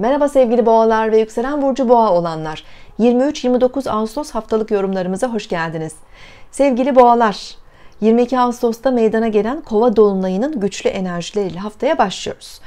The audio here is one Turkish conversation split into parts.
Merhaba sevgili boğalar ve yükselen burcu boğa olanlar. 23-29 Ağustos haftalık yorumlarımıza hoş geldiniz. Sevgili boğalar, 22 Ağustos'ta meydana gelen kova dolunayının güçlü enerjileriyle haftaya başlıyoruz.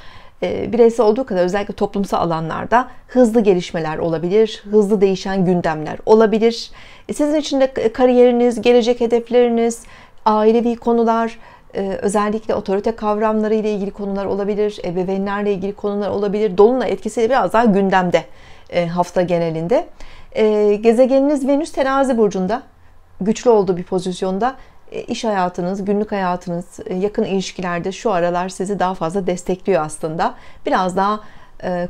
Ee, bireysel olduğu kadar özellikle toplumsal alanlarda hızlı gelişmeler olabilir, hızlı değişen gündemler olabilir. E, sizin için de kariyeriniz, gelecek hedefleriniz, ailevi konular, ee, özellikle otorite kavramları ile ilgili konular olabilir, ebeveynlerle ilgili konular olabilir. Dolunay etkisi de biraz daha gündemde e, hafta genelinde. Ee, gezegeniniz Venüs terazi burcunda güçlü olduğu bir pozisyonda e, iş hayatınız, günlük hayatınız, e, yakın ilişkilerde şu aralar sizi daha fazla destekliyor aslında. Biraz daha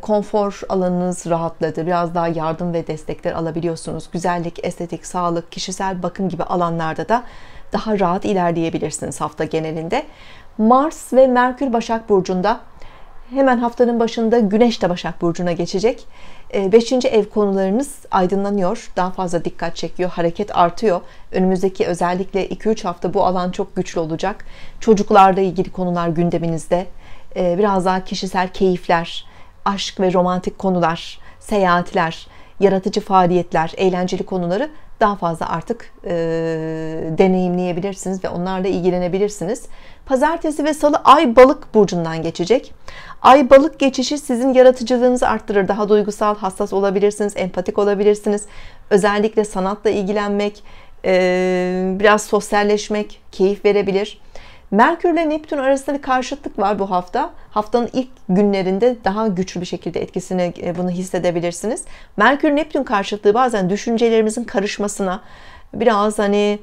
konfor alanınız rahatladı. Biraz daha yardım ve destekler alabiliyorsunuz. Güzellik, estetik, sağlık, kişisel bakım gibi alanlarda da daha rahat ilerleyebilirsiniz hafta genelinde. Mars ve Merkür Başak Burcu'nda hemen haftanın başında Güneş de Başak Burcu'na geçecek. Ee, beşinci ev konularınız aydınlanıyor. Daha fazla dikkat çekiyor. Hareket artıyor. Önümüzdeki özellikle 2-3 hafta bu alan çok güçlü olacak. Çocuklarla ilgili konular gündeminizde. Ee, biraz daha kişisel keyifler, aşk ve romantik konular, seyahatler, yaratıcı faaliyetler, eğlenceli konuları daha fazla artık e, deneyimleyebilirsiniz ve onlarla ilgilenebilirsiniz. Pazartesi ve salı ay balık burcundan geçecek. Ay balık geçişi sizin yaratıcılığınızı arttırır. Daha duygusal, hassas olabilirsiniz, empatik olabilirsiniz. Özellikle sanatla ilgilenmek, e, biraz sosyalleşmek keyif verebilir. Merkür ile Neptün arasında bir karşıtlık var bu hafta. Haftanın ilk günlerinde daha güçlü bir şekilde etkisini e, bunu hissedebilirsiniz. Merkür Neptün karşıtlığı bazen düşüncelerimizin karışmasına, biraz hani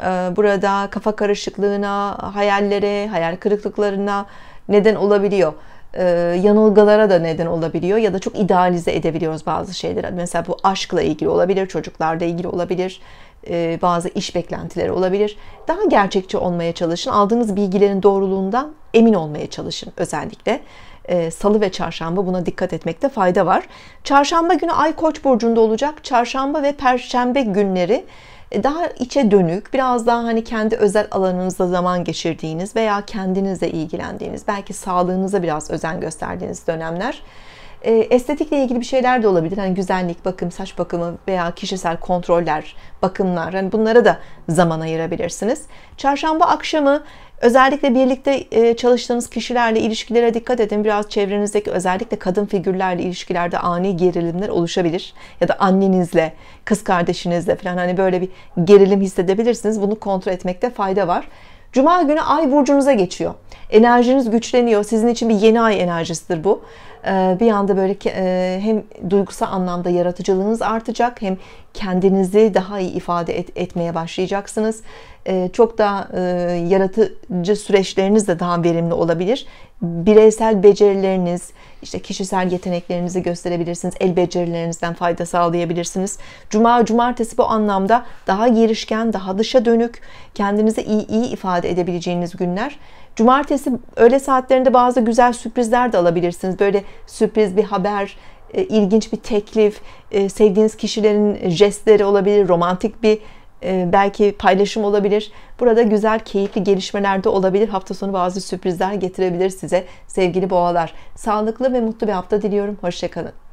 e, burada kafa karışıklığına, hayallere, hayal kırıklıklarına neden olabiliyor. E, yanılgılara da neden olabiliyor ya da çok idealize edebiliyoruz bazı şeyleri. Mesela bu aşkla ilgili olabilir, çocuklarla ilgili olabilir. E, bazı iş beklentileri olabilir. Daha gerçekçi olmaya çalışın. Aldığınız bilgilerin doğruluğundan emin olmaya çalışın özellikle. E, salı ve çarşamba buna dikkat etmekte fayda var. Çarşamba günü Ay Koç burcunda olacak. Çarşamba ve perşembe günleri e, daha içe dönük, biraz daha hani kendi özel alanınızda zaman geçirdiğiniz veya kendinizle ilgilendiğiniz, belki sağlığınıza biraz özen gösterdiğiniz dönemler. E, estetikle ilgili bir şeyler de olabilir. Hani güzellik, bakım, saç bakımı veya kişisel kontroller, bakımlar. Hani bunlara da zaman ayırabilirsiniz. Çarşamba akşamı özellikle birlikte e, çalıştığınız kişilerle ilişkilere dikkat edin. Biraz çevrenizdeki özellikle kadın figürlerle ilişkilerde ani gerilimler oluşabilir. Ya da annenizle, kız kardeşinizle falan hani böyle bir gerilim hissedebilirsiniz. Bunu kontrol etmekte fayda var. Cuma günü ay burcunuza geçiyor. Enerjiniz güçleniyor. Sizin için bir yeni ay enerjisidir bu. Ee, bir anda böyle e, hem duygusal anlamda yaratıcılığınız artacak hem kendinizi daha iyi ifade et, etmeye başlayacaksınız. Ee, çok daha e, yaratıcı süreçleriniz de daha verimli olabilir. Bireysel becerileriniz, işte kişisel yeteneklerinizi gösterebilirsiniz. El becerilerinizden fayda sağlayabilirsiniz. Cuma, cumartesi bu anlamda daha girişken, daha dışa dönük, kendinizi iyi iyi ifade edebileceğiniz günler. Cumartesi öğle saatlerinde bazı güzel sürprizler de alabilirsiniz. Böyle sürpriz bir haber, e, ilginç bir teklif, e, sevdiğiniz kişilerin jestleri olabilir, romantik bir ee, belki paylaşım olabilir. Burada güzel, keyifli gelişmeler de olabilir. Hafta sonu bazı sürprizler getirebilir size sevgili boğalar. Sağlıklı ve mutlu bir hafta diliyorum. Hoşçakalın.